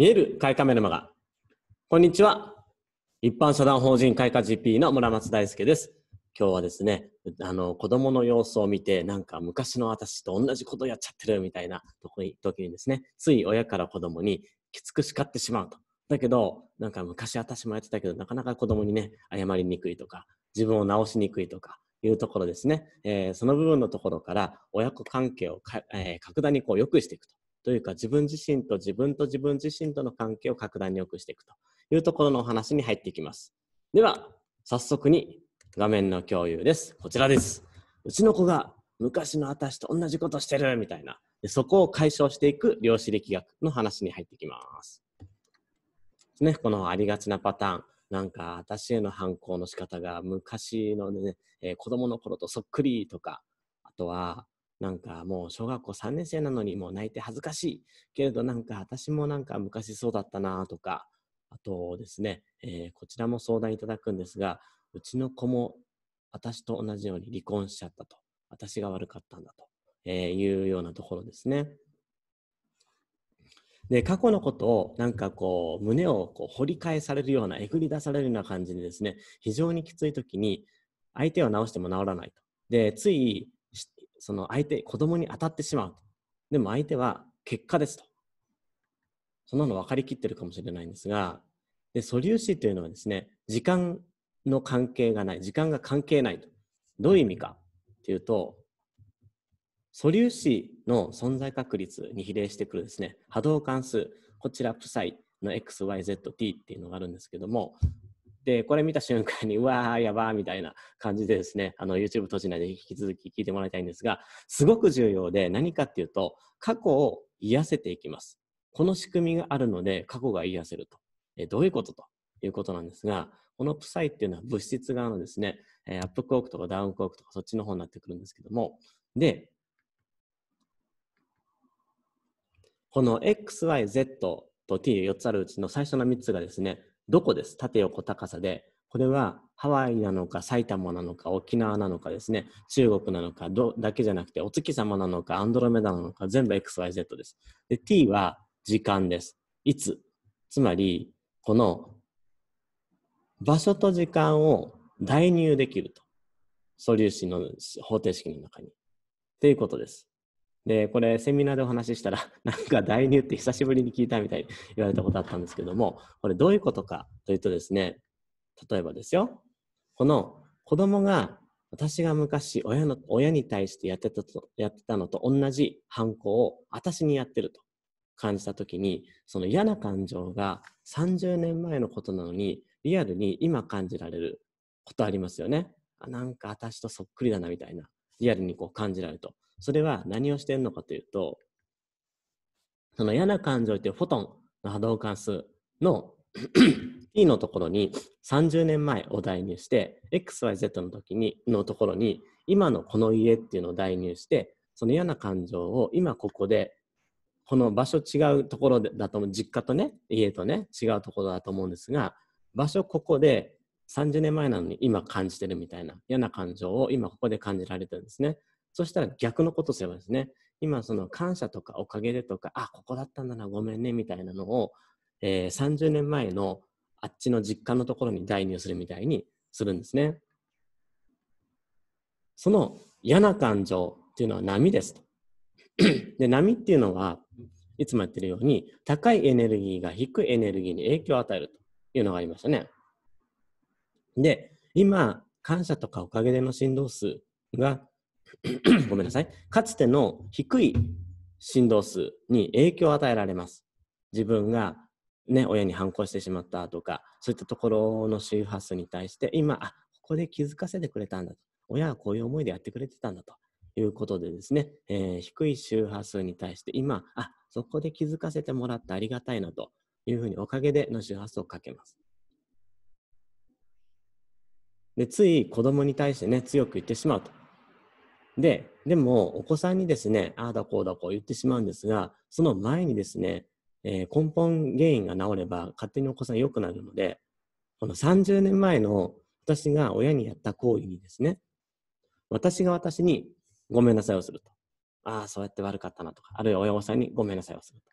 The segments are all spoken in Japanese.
見える開花メルマガ。こんにちは。一般社団法人開花 GP の村松大輔です。今日はですね、あの、子供の様子を見て、なんか昔の私と同じことやっちゃってるみたいな時にですね、つい親から子供にきつく叱ってしまうと。だけど、なんか昔私もやってたけど、なかなか子供にね、謝りにくいとか、自分を直しにくいとか、いうところですね、えー、その部分のところから親子関係をえー、格段にこう良くしていくとというか自分自身と自分と自分自身との関係を格段に良くしていくというところのお話に入っていきます。では、早速に画面の共有です。こちらです。うちの子が昔の私と同じことしてるみたいな、そこを解消していく量子力学の話に入っていきます。ね、このありがちなパターン。なんか、私への反抗の仕方が昔のね、えー、子供の頃とそっくりとか、あとは、なんかもう小学校3年生なのにもう泣いて恥ずかしいけれどなんか私もなんか昔そうだったなとかあとですね、えー、こちらも相談いただくんですがうちの子も私と同じように離婚しちゃったと私が悪かったんだと、えー、いうようなところですね。で過去のことをなんかこう胸をこう掘り返されるようなえぐり出されるような感じでですね非常にきつい時に相手を直しても治らないとでついその相手、子供に当たってしまう。でも相手は結果ですと。そんなの分かりきってるかもしれないんですが、で、素粒子というのはですね、時間の関係がない、時間が関係ないと。どういう意味かっていうと、素粒子の存在確率に比例してくるですね、波動関数、こちら、プサイの XYZT っていうのがあるんですけども、で、これ見た瞬間に、うわー、やばーみたいな感じでですね、あの、YouTube 閉じないで引き続き聞いてもらいたいんですが、すごく重要で、何かっていうと、過去を癒せていきます。この仕組みがあるので、過去が癒せると。えどういうことということなんですが、このプサイっていうのは物質側のですね、えアップクォークとかダウンクォークとかそっちの方になってくるんですけども、で、この XYZ と T4 つあるうちの最初の3つがですね、どこです。縦横高さで。これはハワイなのか埼玉なのか沖縄なのかですね、中国なのかどだけじゃなくてお月様なのかアンドロメダなのか全部 XYZ です。で、t は時間です。いつつまり、この場所と時間を代入できると。素粒子の方程式の中に。っていうことです。で、これセミナーでお話ししたら、なんか代入って久しぶりに聞いたみたいに言われたことあったんですけども、これどういうことかというとですね、例えばですよ、この子供が私が昔親の親に対してやってたとやってたのと同じ犯行を私にやってると感じた時にその嫌な感情が30年前のことなのにリアルに今感じられることありますよねあなんか私とそっくりだなみたいなリアルにこう感じられるとそれは何をしてるのかというと、その嫌な感情というフォトンの波動関数の t のところに30年前を代入して、xyz の時に、のところに、今のこの家っていうのを代入して、その嫌な感情を今ここで、この場所違うところだと思う、実家とね、家とね、違うところだと思うんですが、場所ここで30年前なのに今感じてるみたいな嫌な感情を今ここで感じられてるんですね。そしたら逆のことすればですね、今その感謝とかおかげでとか、あ、ここだったんだな、ごめんね、みたいなのを、えー、30年前のあっちの実家のところに代入するみたいにするんですね。その嫌な感情っていうのは波ですと。で波っていうのはいつもやってるように高いエネルギーが低いエネルギーに影響を与えるというのがありましたね。で、今、感謝とかおかげでの振動数が ごめんなさい。かつての低い振動数に影響を与えられます。自分がね、親に反抗してしまったとか、そういったところの周波数に対して、今、あ、ここで気づかせてくれたんだと。親はこういう思いでやってくれてたんだということでですね、えー、低い周波数に対して今、あ、そこで気づかせてもらってありがたいなというふうにおかげでの周波数をかけます。で、つい子供に対してね、強く言ってしまうと。で、でも、お子さんにですね、ああだこうだこう言ってしまうんですが、その前にですね、えー、根本原因が治れば、勝手にお子さん良くなるので、この30年前の私が親にやった行為にですね、私が私にごめんなさいをすると。ああ、そうやって悪かったなとか、あるいは親御さんにごめんなさいをすると。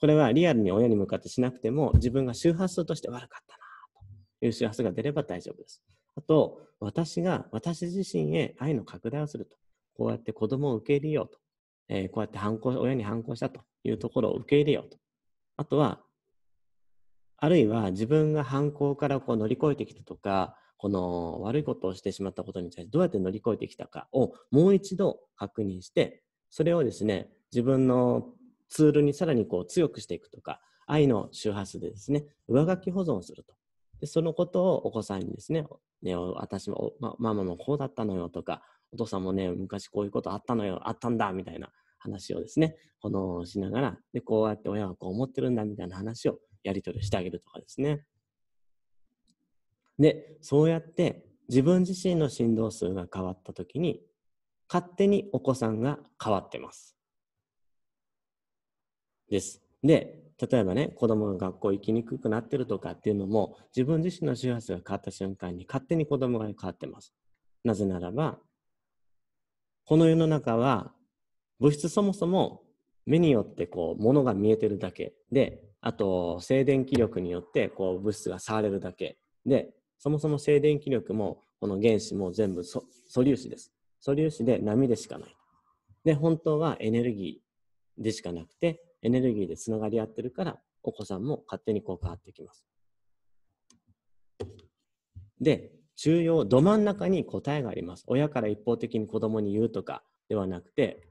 これはリアルに親に向かってしなくても、自分が周波数として悪かったなという周波数が出れば大丈夫です。あと、私が私自身へ愛の拡大をすると。こうやって子供を受け入れようと。えー、こうやって反抗、親に反抗したというところを受け入れようと。あとは、あるいは自分が反抗からこう乗り越えてきたとか、この悪いことをしてしまったことに対してどうやって乗り越えてきたかをもう一度確認して、それをですね、自分のツールにさらにこう強くしていくとか、愛の周波数でですね、上書き保存すると。でそのことをお子さんにですね、ね私も、ま、ママもこうだったのよとか、お父さんもね、昔こういうことあったのよ、あったんだ、みたいな話をですね、このしながら、で、こうやって親はこう思ってるんだ、みたいな話をやり取りしてあげるとかですね。で、そうやって自分自身の振動数が変わった時に、勝手にお子さんが変わってます。です。で、例えばね、子供が学校行きにくくなってるとかっていうのも、自分自身の周波数が変わった瞬間に勝手に子供が変わってます。なぜならば、この世の中は物質そもそも目によってこう物が見えてるだけで、あと静電気力によってこう物質が触れるだけで、そもそも静電気力もこの原子も全部素粒子です。素粒子で波でしかない。で、本当はエネルギーでしかなくて、エネルギーでつながり合ってるから、お子さんも勝手にこう変わってきます。で、中央、ど真ん中に答えがあります。親から一方的に子供に言うとかではなくて、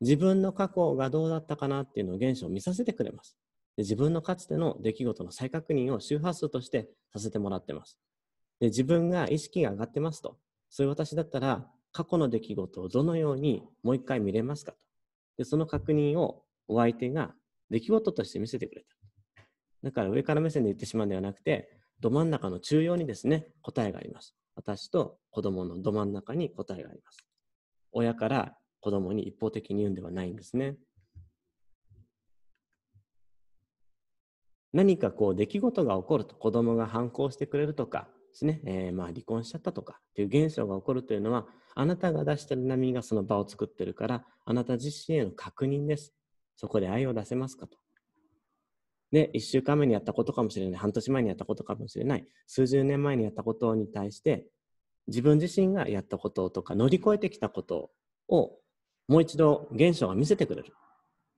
自分の過去がどうだったかなっていうのを現象を見させてくれます。で自分のかつての出来事の再確認を周波数としてさせてもらってます。で自分が意識が上がってますと。そういう私だったら、過去の出来事をどのようにもう一回見れますかと。で、その確認をお相手が出来事として見せてくれた。だから上から目線で言ってしまうんではなくて、ど真ん中の中央にですね、答えがあります。私と子供のど真ん中に答えがあります。親から子供に一方的に言うんではないんですね。何かこう出来事が起こると子供が反抗してくれるとかですね、えー、まあ離婚しちゃったとかっていう現象が起こるというのはあなたが出してる波がその場を作ってるからあなた自身への確認ですそこで愛を出せますかと。で、1週間目にやったことかもしれない、半年前にやったことかもしれない、数十年前にやったことに対して、自分自身がやったこととか乗り越えてきたことをもう一度現象が見せてくれる。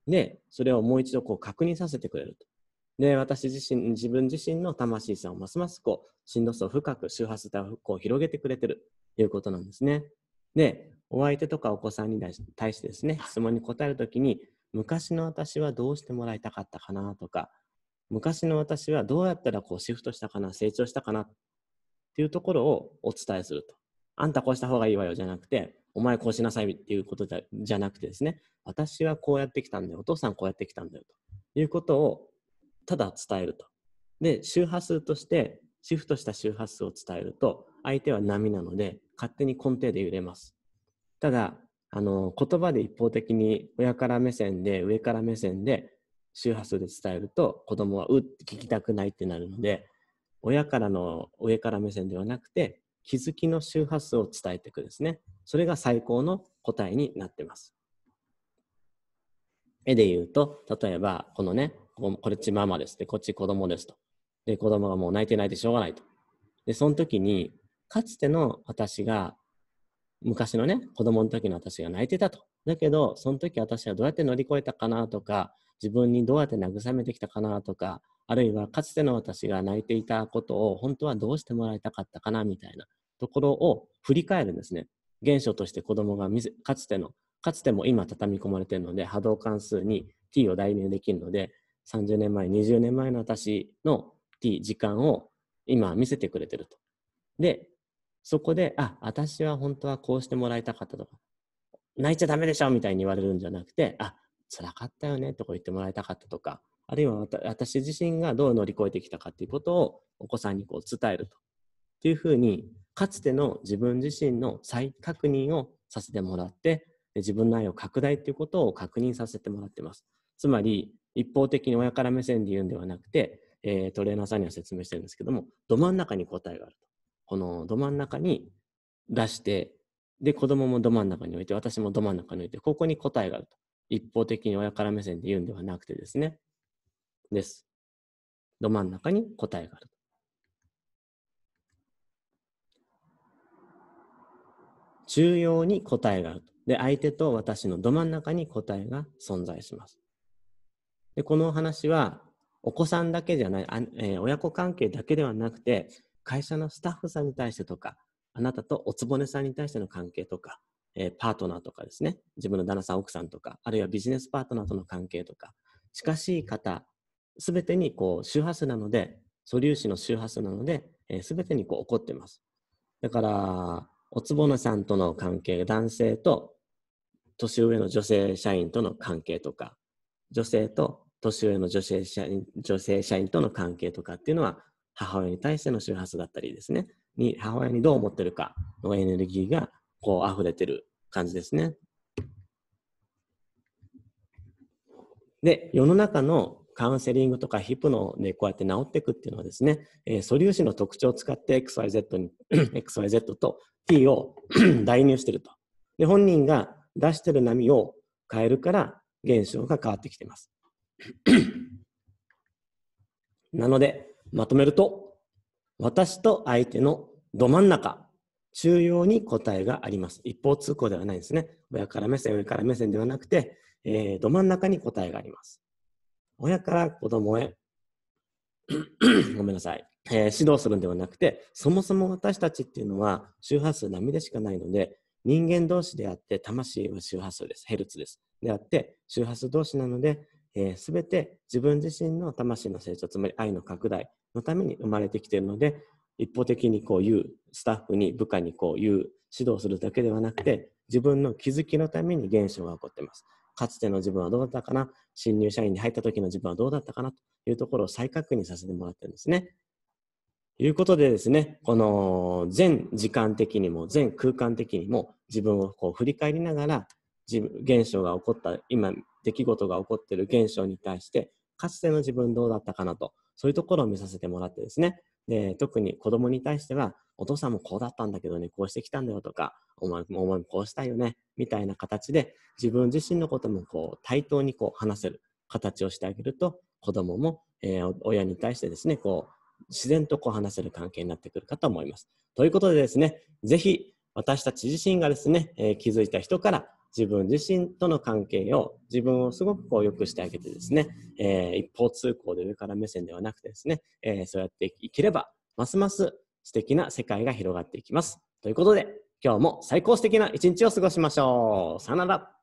で、それをもう一度こう確認させてくれると。で、私自身、自分自身の魂さんをますますこう、振動そう深く、周波数をこう広げてくれてるということなんですね。で、お相手とかお子さんに対してですね、質問に答えるときに、昔の私はどうしてもらいたかったかなとか、昔の私はどうやったらこうシフトしたかな、成長したかなっていうところをお伝えすると。あんたこうした方がいいわよじゃなくて、お前こうしなさいっていうことじゃなくてですね、私はこうやってきたんだよ、お父さんこうやってきたんだよということをただ伝えると。で、周波数としてシフトした周波数を伝えると、相手は波なので勝手に根底で揺れます。ただ、あの言葉で一方的に親から目線で上から目線で周波数で伝えると子供はうって聞きたくないってなるので親からの上から目線ではなくて気づきの周波数を伝えていくですねそれが最高の答えになってます絵で言うと例えばこのねこっちママですでこっち子供ですとで子供がもう泣いてないでしょうがないとでその時にかつての私が昔のね、子供の時の私が泣いてたと。だけど、その時私はどうやって乗り越えたかなとか、自分にどうやって慰めてきたかなとか、あるいはかつての私が泣いていたことを本当はどうしてもらいたかったかなみたいなところを振り返るんですね。現象として子供がかつての、かつても今畳み込まれているので波動関数に t を代入できるので、30年前、20年前の私の t 時間を今見せてくれてると。で、そこで、あ、私は本当はこうしてもらいたかったとか、泣いちゃダメでしょみたいに言われるんじゃなくて、あ、辛かったよねとか言ってもらいたかったとか、あるいは私自身がどう乗り越えてきたかということをお子さんにこう伝えると。っていうふうに、かつての自分自身の再確認をさせてもらって、自分の愛を拡大ということを確認させてもらってます。つまり、一方的に親から目線で言うんではなくて、えー、トレーナーさんには説明してるんですけども、ど真ん中に答えがあると。このど真ん中に出して、で、子供もど真ん中に置いて、私もど真ん中に置いて、ここに答えがあると。一方的に親から目線で言うんではなくてですね。です。ど真ん中に答えがある。中央に答えがある。で、相手と私のど真ん中に答えが存在します。で、このお話は、お子さんだけじゃない、あえー、親子関係だけではなくて、会社のスタッフさんに対してとか、あなたとおつぼねさんに対しての関係とか、えー、パートナーとかですね、自分の旦那さん、奥さんとか、あるいはビジネスパートナーとの関係とか、近しい方、すべてにこう周波数なので、素粒子の周波数なので、す、え、べ、てにこう起こってます。だから、おつぼねさんとの関係、男性と年上の女性社員との関係とか、女性と年上の女性社員女性社員との関係とかっていうのは、母親に対しての周波数だったりですね、に母親にどう思ってるかのエネルギーがこう溢れてる感じですね。で、世の中のカウンセリングとかヒプノでこうやって治っていくっていうのはですね、えー、素粒子の特徴を使って XYZ に、XYZ と T を 代入してると。で、本人が出してる波を変えるから現象が変わってきてます。なので、まとめると、私と相手のど真ん中、中央に答えがあります。一方通行ではないんですね。親から目線、上から目線ではなくて、えー、ど真ん中に答えがあります。親から子供へ、ごめんなさい、えー、指導するんではなくて、そもそも私たちっていうのは周波数並でしかないので、人間同士であって、魂は周波数です。ヘルツです。であって、周波数同士なので、えー、全て自分自身の魂の成長、つまり愛の拡大のために生まれてきているので、一方的にこう言う、スタッフに部下にこう言う、指導するだけではなくて、自分の気づきのために現象が起こっています。かつての自分はどうだったかな新入社員に入った時の自分はどうだったかなというところを再確認させてもらってるんですね。ということでですね、この全時間的にも全空間的にも自分をこう振り返りながら現象が起こった今出来事が起こっている現象に対してかつての自分どうだったかなとそういうところを見させてもらってですねで特に子供に対してはお父さんもこうだったんだけどねこうしてきたんだよとかお前お前もこうしたいよねみたいな形で自分自身のこともこう対等にこう話せる形をしてあげると子供も、えー、親に対してですねこう自然とこう話せる関係になってくるかと思います。ということでですね、ぜひ私たち自身がですね、えー、気づいた人から自分自身との関係を自分をすごくこう良くしてあげてですね、えー、一方通行で上から目線ではなくてですね、えー、そうやっていければ、ますます素敵な世界が広がっていきます。ということで、今日も最高素敵な一日を過ごしましょう。さよなら。